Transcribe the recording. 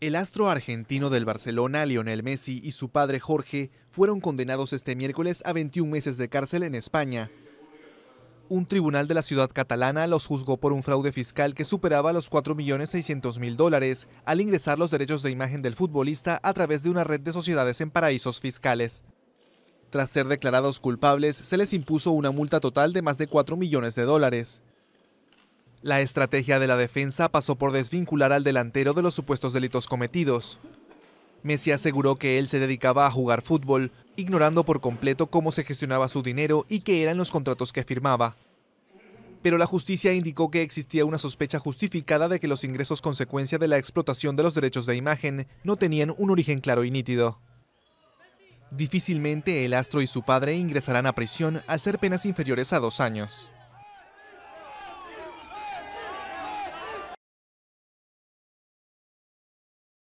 El astro argentino del Barcelona, Lionel Messi, y su padre Jorge fueron condenados este miércoles a 21 meses de cárcel en España. Un tribunal de la ciudad catalana los juzgó por un fraude fiscal que superaba los 4.600.000 dólares al ingresar los derechos de imagen del futbolista a través de una red de sociedades en paraísos fiscales. Tras ser declarados culpables, se les impuso una multa total de más de 4 millones de dólares. La estrategia de la defensa pasó por desvincular al delantero de los supuestos delitos cometidos. Messi aseguró que él se dedicaba a jugar fútbol, ignorando por completo cómo se gestionaba su dinero y qué eran los contratos que firmaba. Pero la justicia indicó que existía una sospecha justificada de que los ingresos consecuencia de la explotación de los derechos de imagen no tenían un origen claro y nítido. Difícilmente el astro y su padre ingresarán a prisión al ser penas inferiores a dos años.